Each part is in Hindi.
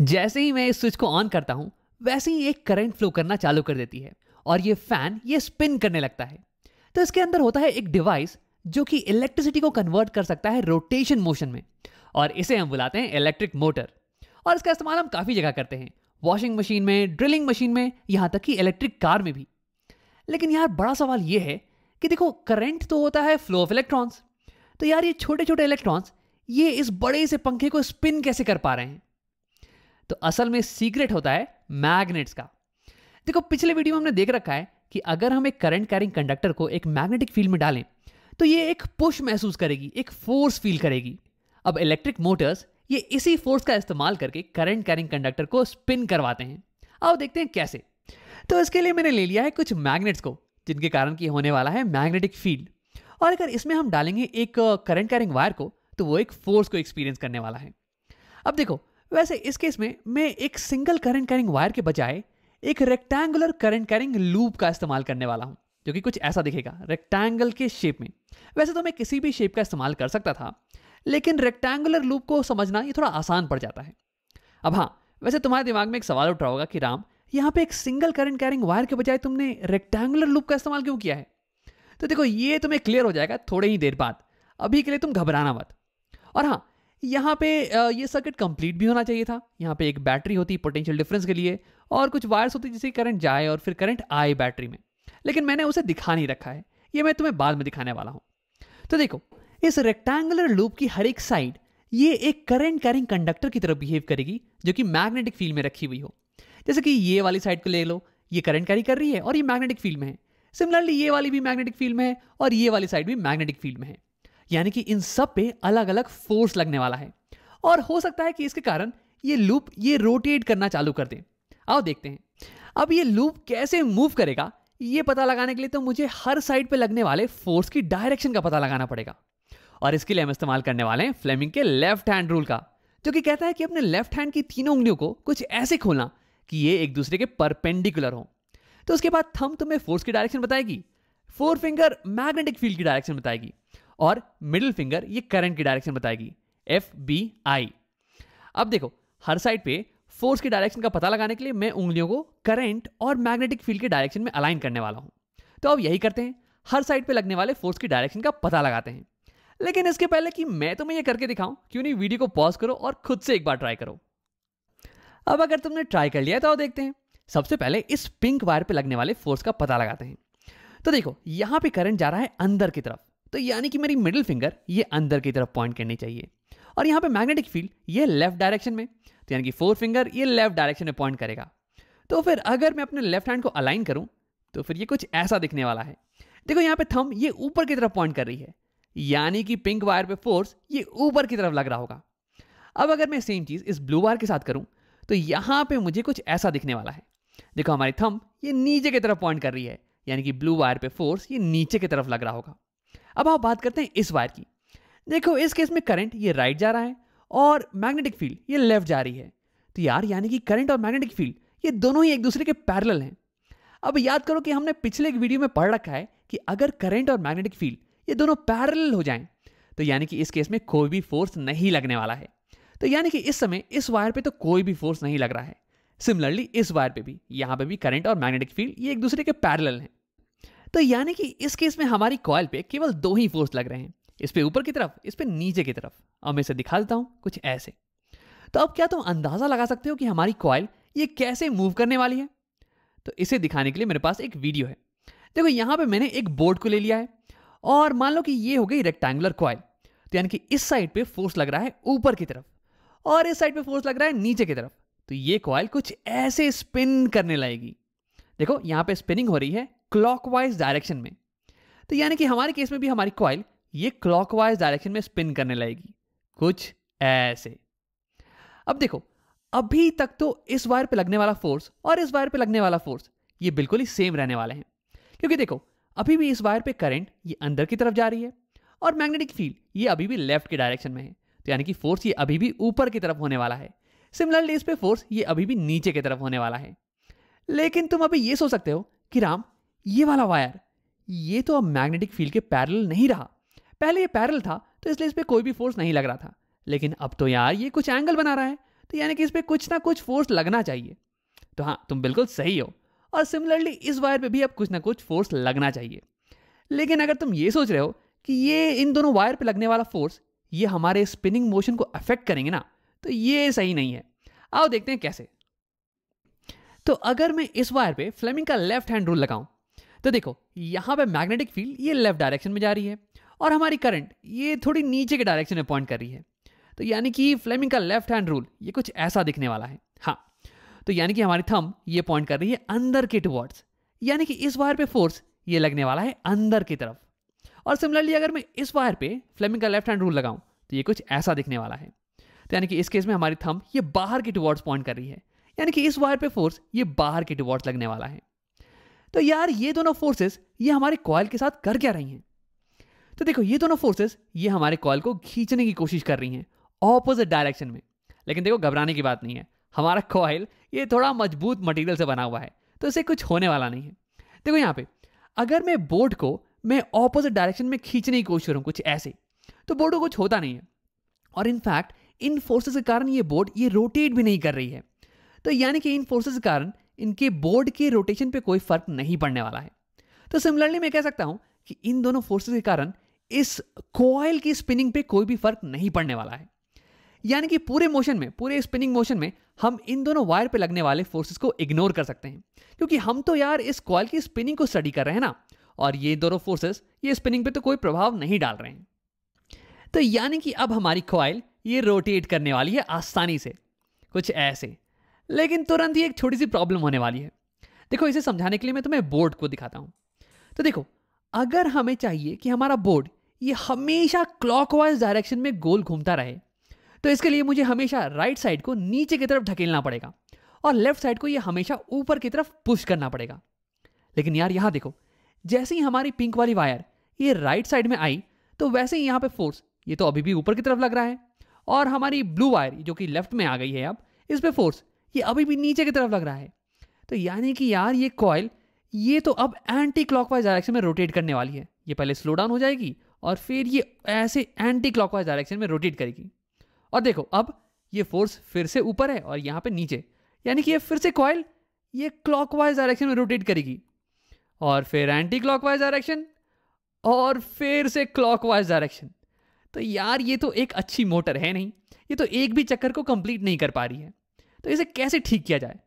जैसे ही मैं इस स्विच को ऑन करता हूं वैसे ही एक करंट फ्लो करना चालू कर देती है और ये फैन ये स्पिन करने लगता है तो इसके अंदर होता है एक डिवाइस जो कि इलेक्ट्रिसिटी को कन्वर्ट कर सकता है रोटेशन मोशन में और इसे हम बुलाते हैं इलेक्ट्रिक मोटर और इसका इस्तेमाल हम काफ़ी जगह करते हैं वॉशिंग मशीन में ड्रिलिंग मशीन में यहाँ तक कि इलेक्ट्रिक कार में भी लेकिन यार बड़ा सवाल यह है कि देखो करंट तो होता है फ्लो ऑफ इलेक्ट्रॉन्स तो यार ये छोटे छोटे इलेक्ट्रॉन्स ये इस बड़े से पंखे को स्पिन कैसे कर पा रहे हैं तो असल में सीक्रेट होता है मैग्नेट्स का देखो पिछले वीडियो में हमने देख रखा है कि अगर हम एक करंट कैरिंग कंडक्टर को एक मैग्नेटिक फील्ड में डालें तो ये एक पुश महसूस करेगी एक फोर्स फील करेगी अब इलेक्ट्रिक मोटर्स ये इसी फोर्स का इस्तेमाल करके करंट कैरिंग कंडक्टर को स्पिन करवाते हैं आओ देखते हैं कैसे तो इसके लिए मैंने ले लिया है कुछ मैग्नेट्स को जिनके कारण की होने वाला है मैग्नेटिक फील्ड और अगर इसमें हम डालेंगे एक करंट कैरिंग वायर को तो वो एक फोर्स को एक्सपीरियंस करने वाला है अब देखो वैसे इस केस में मैं एक सिंगल करंट कैरिंग वायर के बजाय एक रेक्टेंगुलर करंट कैरिंग लूप का इस्तेमाल करने वाला हूँ जो कि कुछ ऐसा दिखेगा रेक्टेंगल के शेप में वैसे तो मैं किसी भी शेप का इस्तेमाल कर सकता था लेकिन रेक्टेंगुलर लूप को समझना ये थोड़ा आसान पड़ जाता है अब हाँ वैसे तुम्हारे दिमाग में एक सवाल उठ रहा होगा कि राम यहाँ पे एक सिंगल करंट कैरिंग वायर के बजाय तुमने रेक्टेंगुलर लूप का इस्तेमाल क्यों किया है तो देखो ये तुम्हें क्लियर हो जाएगा थोड़े ही देर बाद अभी के लिए तुम घबराना मत और हाँ यहाँ पे ये सर्किट कंप्लीट भी होना चाहिए था यहाँ पे एक बैटरी होती पोटेंशियल डिफरेंस के लिए और कुछ वायर्स होती जिससे करंट जाए और फिर करंट आए बैटरी में लेकिन मैंने उसे दिखा नहीं रखा है ये मैं तुम्हें बाद में दिखाने वाला हूँ तो देखो इस रेक्टेंगुलर लूप की हर एक साइड ये एक करंट कैरिंग कंडक्टर की तरफ बिहेव करेगी जो कि मैग्नेटिक फील्ड में रखी हुई हो जैसे कि ये वाली साइड को ले लो ये करंट कैरी कर रही है और ये मैग्नेटिक फील्ड में है सिमिलरली ये वाली भी मैग्नेटिक फील्ड में है और ये वाली साइड भी मैग्नेटिक फील्ड में है यानी कि इन सब पे अलग अलग फोर्स लगने वाला है और हो सकता है कि इसके कारण ये लूप ये रोटेट करना चालू कर दे आओ देखते हैं अब ये लूप कैसे मूव करेगा ये पता लगाने के लिए तो मुझे हर साइड पे लगने वाले फोर्स की डायरेक्शन का पता लगाना पड़ेगा और इसके लिए हम इस्तेमाल करने वाले हैं फ्लेमिंग के लेफ्ट हैंड रूल का जो कि कहता है कि अपने लेफ्ट हैंड की तीनों उंगलियों को कुछ ऐसे खोलना कि ये एक दूसरे के परपेंडिकुलर हो तो उसके बाद थम तुम्हें फोर्स की डायरेक्शन बताएगी फोर फिंगर मैग्नेटिक फील्ड की डायरेक्शन बताएगी और मिडिल फिंगर ये करंट की डायरेक्शन बताएगी एफ बी आई अब देखो हर साइड पे फोर्स की डायरेक्शन का पता लगाने के लिए मैं उंगलियों को करंट और मैग्नेटिक फील्ड के डायरेक्शन में अलाइन करने वाला हूं तो अब यही करते हैं हर साइड पे लगने वाले फोर्स की डायरेक्शन का पता लगाते हैं लेकिन इसके पहले कि मैं तुम्हें यह करके दिखाऊं क्यों नहीं वीडियो को पॉज करो और खुद से एक बार ट्राई करो अब अगर तुमने ट्राई कर लिया तो देखते हैं सबसे पहले इस पिंक वायर पे लगने वाले फोर्स का पता लगाते हैं तो देखो यहां पे करंट जा रहा है अंदर की तरफ तो यानी कि मेरी मिडिल फिंगर ये अंदर की तरफ पॉइंट करनी चाहिए और यहाँ पे मैग्नेटिक फील्ड ये लेफ्ट डायरेक्शन में तो यानी कि फोर फिंगर ये लेफ्ट डायरेक्शन में पॉइंट करेगा तो फिर अगर मैं अपने लेफ्ट हैंड को अलाइन करूँ तो फिर ये कुछ ऐसा दिखने वाला है देखो यहाँ पे थम ये ऊपर की तरफ पॉइंट कर रही है यानी कि पिंक वायर पे फोर्स ये ऊपर की तरफ लग रहा होगा अब अगर मैं सेम चीज़ इस ब्लू वायर के साथ करूँ तो यहाँ पे मुझे कुछ ऐसा दिखने वाला है देखो हमारी थम ये नीचे की तरफ पॉइंट कर रही है यानी कि ब्लू वायर पे फोर्स ये नीचे की तरफ लग रहा होगा अब आप बात करते हैं इस वायर की देखो इस केस में करंट ये राइट जा रहा है और मैग्नेटिक फील्ड ये लेफ्ट जा रही है तो यार यानी कि करंट और मैग्नेटिक फील्ड ये दोनों ही एक दूसरे के पैरल हैं अब याद करो कि हमने पिछले एक वीडियो में पढ़ रखा है कि अगर करंट और मैग्नेटिक फील्ड ये दोनों पैरल हो जाएं तो यानी कि इस केस में कोई भी फोर्स नहीं लगने वाला है तो यानी कि इस समय इस वायर पे तो कोई भी फोर्स नहीं लग रहा है सिमिलरली इस वायर पे भी यहाँ पे भी करंट और मैग्नेटिक फील्ड ये एक दूसरे के पैरल हैं तो यानी कि इस केस में हमारी कॉयल पे केवल दो ही फोर्स लग रहे हैं इस पे ऊपर की तरफ इस पे नीचे की तरफ अब मैं इसे दिखा देता हूं कुछ ऐसे तो अब क्या तुम तो अंदाज़ा लगा सकते हो कि हमारी कॉयल ये कैसे मूव करने वाली है तो इसे दिखाने के लिए मेरे पास एक वीडियो है देखो यहां पे मैंने एक बोर्ड को ले लिया है और मान लो कि ये हो गई रेक्टेंगुलर कॉयल तो यानी कि इस साइड पे फोर्स लग रहा है ऊपर की तरफ और इस साइड पे फोर्स लग रहा है नीचे की तरफ तो ये कॉयल कुछ ऐसे स्पिन करने लगेगी देखो यहाँ पे स्पिनिंग हो रही है क्लॉकवाइज डायरेक्शन में तो यानी कि हमारे केस में भी हमारी कॉयल ये क्लॉकवाइज डायरेक्शन में स्पिन करने लगेगी कुछ ऐसे अब देखो अभी तक तो इस वायर पे लगने वाला फोर्स और इस वायर पे लगने वाला फोर्स ये बिल्कुल ही सेम रहने वाले हैं क्योंकि देखो अभी भी इस वायर पे करंट ये अंदर की तरफ जा रही है और मैग्नेटिक फील्ड ये अभी भी लेफ्ट के डायरेक्शन में है तो यानी कि फोर्स ये अभी भी ऊपर की तरफ होने वाला है सिमिलरली इस पे फोर्स ये अभी भी नीचे की तरफ होने वाला है लेकिन तुम अभी ये सोच सकते हो कि राम ये वाला वायर ये तो अब मैग्नेटिक फील्ड के पैरल नहीं रहा पहले ये पैरल था तो इसलिए इस पर कोई भी फोर्स नहीं लग रहा था लेकिन अब तो यार ये कुछ एंगल बना रहा है तो यानी कि इस पर कुछ ना कुछ फोर्स लगना चाहिए तो हाँ तुम बिल्कुल सही हो और सिमिलरली इस वायर पे भी अब कुछ ना कुछ फोर्स लगना चाहिए लेकिन अगर तुम ये सोच रहे हो कि ये इन दोनों वायर पे लगने वाला फोर्स ये हमारे स्पिनिंग मोशन को अफेक्ट करेंगे ना तो ये सही नहीं है आओ देखते हैं कैसे तो अगर मैं इस वायर पे फ्लेमिंग का लेफ्ट हैंड रूल लगाऊं तो देखो यहाँ पे मैग्नेटिक फील्ड ये लेफ्ट डायरेक्शन में जा रही है और हमारी करंट ये थोड़ी नीचे के डायरेक्शन में पॉइंट कर रही है तो यानी कि फ्लेमिंग का लेफ्ट हैंड रूल ये कुछ ऐसा दिखने वाला है हाँ तो यानी कि हमारी थम ये पॉइंट कर रही है अंदर के टुवर्ड्स यानी कि इस वायर पे फोर्स ये लगने वाला है अंदर की तरफ और सिमिलरली अगर मैं इस वायर पे फ्लेमिंग का लेफ्ट हैंड रूल लगाऊं तो ये कुछ ऐसा दिखने वाला है तो यानी कि इस केस में हमारी थम ये बाहर के टुवर्ड्स पॉइंट कर रही है यानी कि इस वायर पे फोर्स ये बाहर के टुवर्ड्स लगने वाला है तो यार ये दोनों फोर्सेस ये हमारे कॉयल के साथ कर क्या रही हैं तो देखो ये दोनों फोर्सेस ये हमारे कॉयल को खींचने की कोशिश कर रही हैं ऑपोजिट डायरेक्शन में लेकिन देखो घबराने की बात नहीं है हमारा कॉयल ये थोड़ा मजबूत मटेरियल से बना हुआ है तो इसे कुछ होने वाला नहीं है देखो यहाँ पे अगर मैं बोट को मैं ऑपोजिट डायरेक्शन में खींचने की कोशिश करूँ कुछ ऐसे तो बोट को कुछ होता नहीं है और इनफैक्ट इन फोर्सेस के कारण ये बोट ये रोटेट भी नहीं कर रही है तो यानी कि इन फोर्सेस के कारण इनके बोर्ड के रोटेशन पे कोई फर्क नहीं पड़ने वाला है तो सिमिलरली मैं कह सकता हूं कि इन दोनों फोर्सेस के कारण इस कोयल की स्पिनिंग पे कोई भी फर्क नहीं पड़ने वाला है यानी कि पूरे मोशन में पूरे स्पिनिंग मोशन में हम इन दोनों वायर पे लगने वाले फोर्सेस को इग्नोर कर सकते हैं क्योंकि हम तो यार इस कॉयल की स्पिनिंग को स्टडी कर रहे हैं ना और ये दोनों फोर्सेस ये स्पिनिंग पे तो कोई प्रभाव नहीं डाल रहे हैं तो यानी कि अब हमारी कॉयल ये रोटेट करने वाली है आसानी से कुछ ऐसे लेकिन तुरंत ही एक छोटी सी प्रॉब्लम होने वाली है देखो इसे समझाने के लिए मैं तुम्हें बोर्ड को दिखाता हूँ तो देखो अगर हमें चाहिए कि हमारा बोर्ड ये हमेशा क्लॉकवाइज डायरेक्शन में गोल घूमता रहे तो इसके लिए मुझे हमेशा राइट साइड को नीचे की तरफ ढकेलना पड़ेगा और लेफ्ट साइड को ये हमेशा ऊपर की तरफ पुश करना पड़ेगा लेकिन यार यहाँ देखो जैसे ही हमारी पिंक वाली वायर ये राइट साइड में आई तो वैसे ही यहाँ पे फोर्स ये तो अभी भी ऊपर की तरफ लग रहा है और हमारी ब्लू वायर जो कि लेफ्ट में आ गई है अब इस पर फोर्स ये अभी भी नीचे की तरफ लग रहा है तो यानी कि यार ये कॉयल ये तो अब एंटी क्लॉकवाइज डायरेक्शन में रोटेट करने वाली है ये पहले स्लो डाउन हो जाएगी और फिर ये ऐसे एंटी क्लॉकवाइज डायरेक्शन में रोटेट करेगी और देखो अब ये फोर्स फिर से ऊपर है और यहाँ पे नीचे यानी कि ये फिर से कॉयल ये क्लॉकवाइज डायरेक्शन में रोटेट करेगी और फिर एंटी क्लॉकवाइज डायरेक्शन और फिर से क्लॉकवाइज डायरेक्शन तो यार ये तो एक अच्छी मोटर है नहीं ये तो एक भी चक्कर को कंप्लीट नहीं कर पा रही है तो इसे कैसे ठीक किया जाए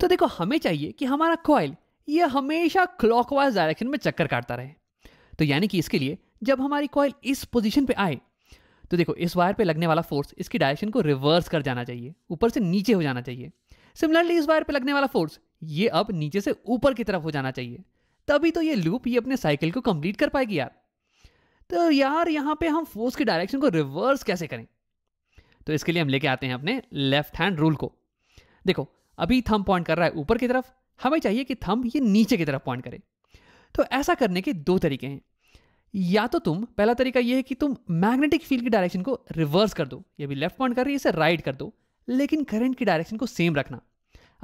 तो देखो हमें चाहिए कि हमारा कॉयल यह हमेशा क्लॉकवाइज डायरेक्शन में चक्कर काटता रहे तो यानी कि इसके लिए जब हमारी कॉयल इस पोजीशन पे आए तो देखो इस वायर पे लगने वाला फोर्स इसकी डायरेक्शन को रिवर्स कर जाना चाहिए ऊपर से नीचे हो जाना चाहिए सिमिलरली इस वायर पे लगने वाला फोर्स ये अब नीचे से ऊपर की तरफ हो जाना चाहिए तभी तो ये लूप ये अपने साइकिल को कंप्लीट कर पाएगी यार तो यार यहाँ पे हम फोर्स की डायरेक्शन को रिवर्स कैसे करें तो इसके लिए हम लेके आते हैं अपने लेफ्ट हैंड रूल को देखो अभी थम पॉइंट कर रहा है ऊपर की तरफ हमें चाहिए कि थम ये नीचे की तरफ पॉइंट करे तो ऐसा करने के दो तरीके हैं या तो तुम पहला तरीका यह है कि तुम मैग्नेटिक फील्ड की डायरेक्शन को रिवर्स कर दो ये भी लेफ्ट पॉइंट कर रही है इसे राइट कर दो लेकिन करंट की डायरेक्शन को सेम रखना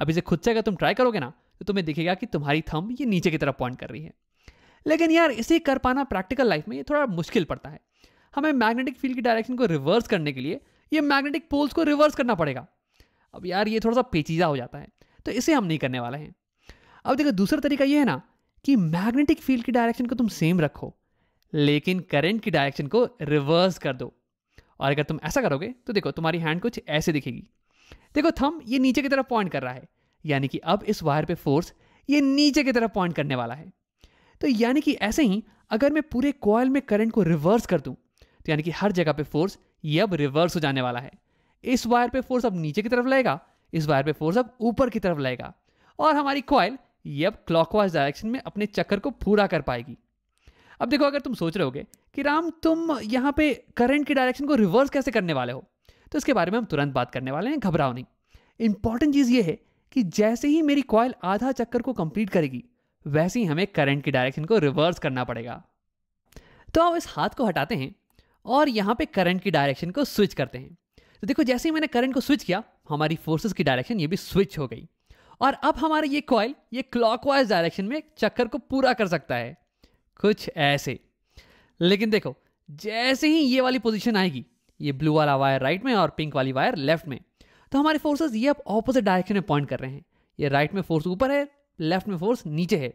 अब इसे खुद से अगर तुम ट्राई करोगे ना तो तुम्हें दिखेगा कि तुम्हारी थम ये नीचे की तरफ पॉइंट कर रही है लेकिन यार इसे कर पाना प्रैक्टिकल लाइफ में ये थोड़ा मुश्किल पड़ता है हमें मैग्नेटिक फील्ड की डायरेक्शन को रिवर्स करने के लिए ये मैग्नेटिक पोल्स को रिवर्स करना पड़ेगा अब यार ये थोड़ा सा पेचीदा हो जाता है तो इसे हम नहीं करने वाले हैं अब देखो दूसरा तरीका ये है ना कि मैग्नेटिक फील्ड की डायरेक्शन को तुम सेम रखो लेकिन करंट की डायरेक्शन को रिवर्स कर दो और अगर तुम ऐसा करोगे तो देखो तुम्हारी हैंड कुछ ऐसे दिखेगी देखो थम ये नीचे की तरफ पॉइंट कर रहा है यानी कि अब इस वायर पे फोर्स ये नीचे की तरफ पॉइंट करने वाला है तो यानी कि ऐसे ही अगर मैं पूरे कॉयल में करंट को रिवर्स कर दूं तो यानी कि हर जगह पे फोर्स ये अब रिवर्स हो जाने वाला है इस वायर पे फोर्स अब नीचे की तरफ लगेगा इस वायर पे फोर्स अब ऊपर की तरफ लगेगा और हमारी कॉयल ये अब क्लॉकवाइज डायरेक्शन में अपने चक्कर को पूरा कर पाएगी अब देखो अगर तुम सोच रहे होगे कि राम तुम यहाँ पे करंट की डायरेक्शन को रिवर्स कैसे करने वाले हो तो इसके बारे में हम तुरंत बात करने वाले हैं घबराओ नहीं इंपॉर्टेंट चीज़ ये है कि जैसे ही मेरी कॉयल आधा चक्कर को कंप्लीट करेगी वैसे ही हमें करंट की डायरेक्शन को रिवर्स करना पड़ेगा तो अब इस हाथ को हटाते हैं और यहाँ पे करंट की डायरेक्शन को स्विच करते हैं तो देखो जैसे ही मैंने करंट को स्विच किया हमारी फोर्सेस की डायरेक्शन ये भी स्विच हो गई और अब हमारा ये कॉयल ये क्लॉकवाइज डायरेक्शन में चक्कर को पूरा कर सकता है कुछ ऐसे लेकिन देखो जैसे ही ये वाली पोजीशन आएगी ये ब्लू वाला वायर राइट में और पिंक वाली वायर लेफ्ट में तो हमारे फोर्सेस ये अब ऑपोजिट डायरेक्शन में पॉइंट कर रहे हैं ये राइट में फोर्स ऊपर है लेफ्ट में फोर्स नीचे है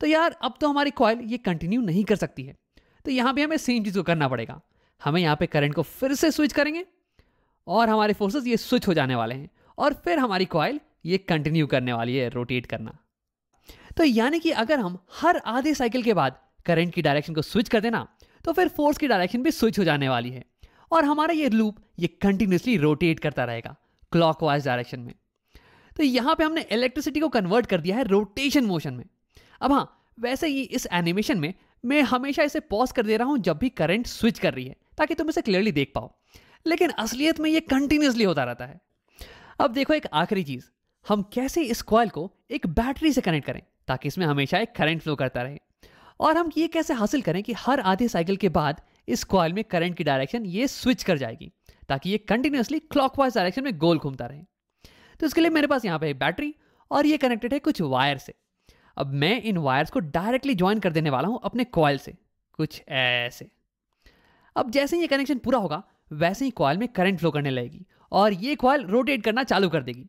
तो यार अब तो हमारी कॉयल ये कंटिन्यू नहीं कर सकती है तो यहाँ भी हमें सेम चीज़ को करना पड़ेगा हमें यहाँ पे करंट को फिर से स्विच करेंगे और हमारे फोर्सेस ये स्विच हो जाने वाले हैं और फिर हमारी कॉयल ये कंटिन्यू करने वाली है रोटेट करना तो यानी कि अगर हम हर आधे साइकिल के बाद करंट की डायरेक्शन को स्विच कर देना तो फिर फोर्स की डायरेक्शन भी स्विच हो जाने वाली है और हमारा ये लूप ये कंटिन्यूसली रोटेट करता रहेगा क्लॉक डायरेक्शन में तो यहाँ पे हमने इलेक्ट्रिसिटी को कन्वर्ट कर दिया है रोटेशन मोशन में अब हाँ वैसे ही इस एनिमेशन में मैं हमेशा इसे पॉज कर दे रहा हूँ जब भी करंट स्विच कर रही है ताकि तुम इसे क्लियरली देख पाओ लेकिन असलियत में ये कंटिन्यूसली होता रहता है अब देखो एक आखिरी चीज़ हम कैसे इस कॉयल को एक बैटरी से कनेक्ट करें ताकि इसमें हमेशा एक करंट फ्लो करता रहे और हम ये कैसे हासिल करें कि हर आधे साइकिल के बाद इस कॉयल में करंट की डायरेक्शन ये स्विच कर जाएगी ताकि ये कंटिन्यूसली क्लॉकवाइज डायरेक्शन में गोल घूमता रहे तो इसके लिए मेरे पास यहाँ पे एक बैटरी और ये कनेक्टेड है कुछ वायर से अब मैं इन वायर्स को डायरेक्टली ज्वाइन कर देने वाला हूँ अपने कॉयल से कुछ ऐसे अब जैसे ही ये कनेक्शन पूरा होगा वैसे ही कॉयल में करंट फ्लो करने लगेगी और ये कॉयल रोटेट करना चालू कर देगी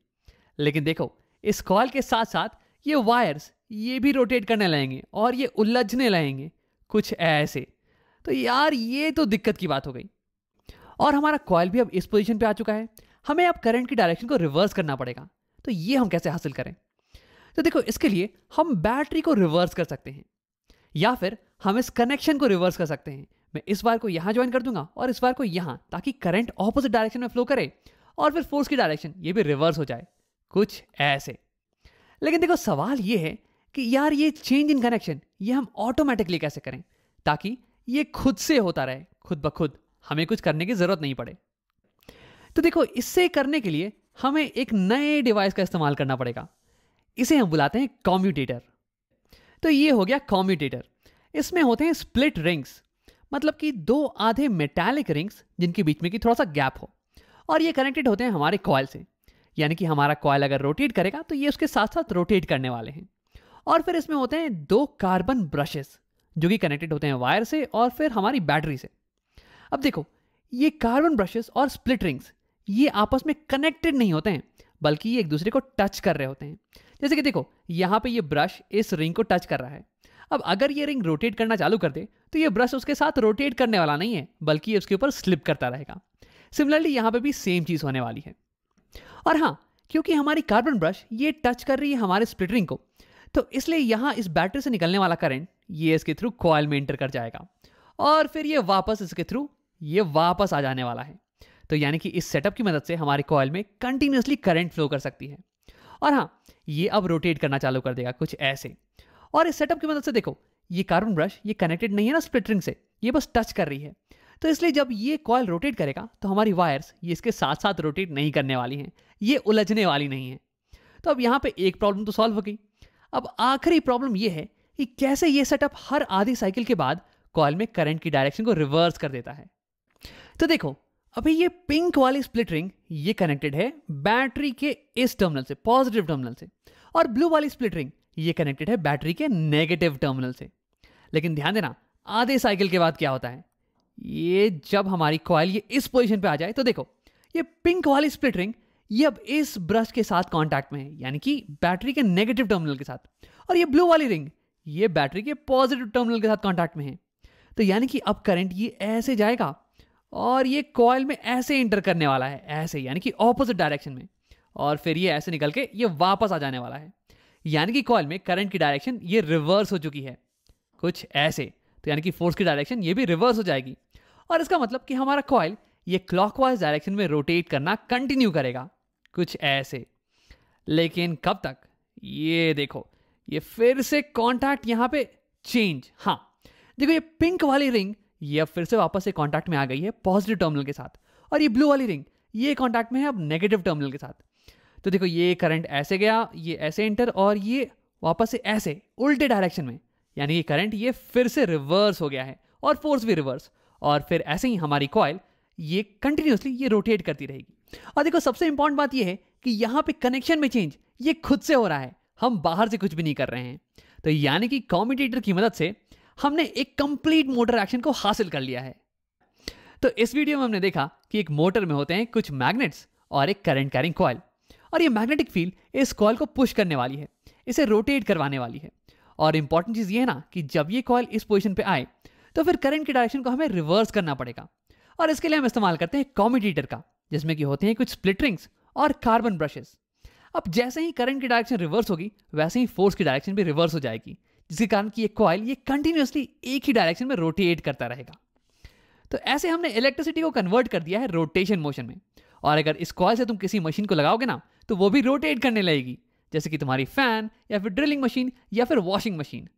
लेकिन देखो इस कॉयल के साथ साथ ये वायर्स ये भी रोटेट करने लगेंगे और ये उलझने लगेंगे कुछ ऐसे तो यार ये तो दिक्कत की बात हो गई और हमारा कॉयल भी अब इस पोजीशन पे आ चुका है हमें अब करंट की डायरेक्शन को रिवर्स करना पड़ेगा तो ये हम कैसे हासिल करें तो देखो इसके लिए हम बैटरी को रिवर्स कर सकते हैं या फिर हम इस कनेक्शन को रिवर्स कर सकते हैं मैं इस वायर को यहाँ ज्वाइन कर दूंगा और इस वायर को यहाँ ताकि करंट ऑपोजिट डायरेक्शन में फ्लो करे और फिर फोर्स की डायरेक्शन ये भी रिवर्स हो जाए कुछ ऐसे लेकिन देखो सवाल ये है कि यार ये चेंज इन कनेक्शन ये हम ऑटोमेटिकली कैसे करें ताकि ये खुद से होता रहे खुद ब खुद हमें कुछ करने की ज़रूरत नहीं पड़े तो देखो इससे करने के लिए हमें एक नए डिवाइस का इस्तेमाल करना पड़ेगा इसे हम बुलाते हैं कॉम्यूटेटर तो ये हो गया कॉम्यूटेटर इसमें होते हैं स्प्लिट रिंग्स मतलब कि दो आधे मेटालिक रिंग्स जिनके बीच में की थोड़ा सा गैप हो और ये कनेक्टेड होते हैं हमारे कॉयल से यानी कि हमारा कॉयल अगर रोटेट करेगा तो ये उसके साथ साथ रोटेट करने वाले हैं और फिर इसमें होते हैं दो कार्बन ब्रशेस जो कि कनेक्टेड होते हैं वायर से और फिर हमारी बैटरी से अब देखो ये कार्बन ब्रशेस और स्प्लिट रिंग्स ये आपस में कनेक्टेड नहीं होते हैं बल्कि ये एक दूसरे को टच कर रहे होते हैं जैसे कि देखो यहाँ पे ये ब्रश इस रिंग को टच कर रहा है अब अगर ये रिंग रोटेट करना चालू कर दे तो ये ब्रश उसके साथ रोटेट करने वाला नहीं है बल्कि ये उसके ऊपर स्लिप करता रहेगा सिमिलरली यहाँ पे भी सेम चीज़ होने वाली है और हाँ क्योंकि हमारी कार्बन ब्रश ये टच कर रही है हमारे स्प्लिट रिंग को तो इसलिए यहाँ इस बैटरी से निकलने वाला करंट ये इसके थ्रू कॉयल में इंटर कर जाएगा और फिर ये वापस इसके थ्रू ये वापस आ जाने वाला है तो यानी कि इस सेटअप की मदद से हमारे कॉयल में कंटिन्यूसली करंट फ्लो कर सकती है और हाँ ये अब रोटेट करना चालू कर देगा कुछ ऐसे और इस सेटअप की मदद से देखो ये कार्बन ब्रश ये कनेक्टेड नहीं है ना स्प्लिटरिंग से ये बस टच कर रही है तो इसलिए जब ये कॉयल रोटेट करेगा तो हमारी वायर्स ये इसके साथ साथ रोटेट नहीं करने वाली हैं ये उलझने वाली नहीं है तो अब यहाँ पे एक प्रॉब्लम तो सॉल्व हो गई अब आखिरी प्रॉब्लम ये है कि कैसे ये सेटअप हर आधी साइकिल के बाद कॉयल में करंट की डायरेक्शन को रिवर्स कर देता है तो देखो अभी ये पिंक वाली स्प्लिट रिंग ये कनेक्टेड है बैटरी के इस टर्मिनल से पॉजिटिव टर्मिनल से और ब्लू वाली स्प्लिट रिंग ये कनेक्टेड है बैटरी के नेगेटिव टर्मिनल से लेकिन ध्यान देना आधे साइकिल के बाद क्या होता है ये जब हमारी कॉयल ये इस पोजीशन पे आ जाए तो देखो ये पिंक वाली स्प्लिट रिंग ये अब इस ब्रश के साथ कांटेक्ट में है यानी कि बैटरी के नेगेटिव टर्मिनल के साथ और ये ब्लू वाली रिंग ये बैटरी के पॉजिटिव टर्मिनल के साथ कांटेक्ट में है तो यानी कि अब करंट ये ऐसे जाएगा और ये कॉयल में ऐसे इंटर करने वाला है ऐसे यानी कि ऑपोजिट डायरेक्शन में और फिर ये ऐसे निकल के ये वापस आ जाने वाला है यानी कि कॉल में करंट की डायरेक्शन ये रिवर्स हो चुकी है कुछ ऐसे तो यानी कि फोर्स की डायरेक्शन ये भी रिवर्स हो जाएगी और इसका मतलब कि हमारा कॉयल ये क्लॉकवाइज डायरेक्शन में रोटेट करना कंटिन्यू करेगा कुछ ऐसे लेकिन कब तक ये देखो ये फिर से कॉन्टैक्ट यहां पे चेंज हाँ देखो ये पिंक वाली रिंग ये फिर से वापस से कॉन्टैक्ट में आ गई है पॉजिटिव टर्मिनल के साथ और ये ब्लू वाली रिंग ये कॉन्टैक्ट में है अब नेगेटिव टर्मिनल के साथ तो देखो ये करंट ऐसे गया ये ऐसे इंटर और ये वापस से ऐसे उल्टे डायरेक्शन में यानी ये करंट ये फिर से रिवर्स हो गया है और फोर्स भी रिवर्स और फिर ऐसे ही हमारी कॉयल ये कंटिन्यूसली ये रोटेट करती रहेगी और देखो सबसे इंपॉर्टेंट बात ये है कि यहाँ पे कनेक्शन में चेंज ये खुद से हो रहा है हम बाहर से कुछ भी नहीं कर रहे हैं तो यानी कि कॉम्पिटेटर की मदद से हमने एक कंप्लीट मोटर एक्शन को हासिल कर लिया है तो इस वीडियो में हमने देखा कि एक मोटर में होते हैं कुछ मैग्नेट्स और एक करंट कैरिंग कॉयल और ये मैग्नेटिक फील्ड इस कॉयल को पुश करने वाली है इसे रोटेट करवाने वाली है और इंपॉर्टेंट चीज़ ये है ना कि जब ये कॉयल इस पोजिशन पर आए तो फिर करंट की डायरेक्शन को हमें रिवर्स करना पड़ेगा और इसके लिए हम इस्तेमाल करते हैं कॉमिटेटर का जिसमें कि होते हैं कुछ स्प्लिट रिंग्स और कार्बन ब्रशेस अब जैसे ही करंट की डायरेक्शन रिवर्स होगी वैसे ही फोर्स की डायरेक्शन भी रिवर्स हो जाएगी जिसके कारण कि ये कॉयल ये कंटिन्यूसली एक ही डायरेक्शन में रोटेट करता रहेगा तो ऐसे हमने इलेक्ट्रिसिटी को कन्वर्ट कर दिया है रोटेशन मोशन में और अगर इस कॉयल से तुम किसी मशीन को लगाओगे ना तो वो भी रोटेट करने लगेगी जैसे कि तुम्हारी फैन या फिर ड्रिलिंग मशीन या फिर वॉशिंग मशीन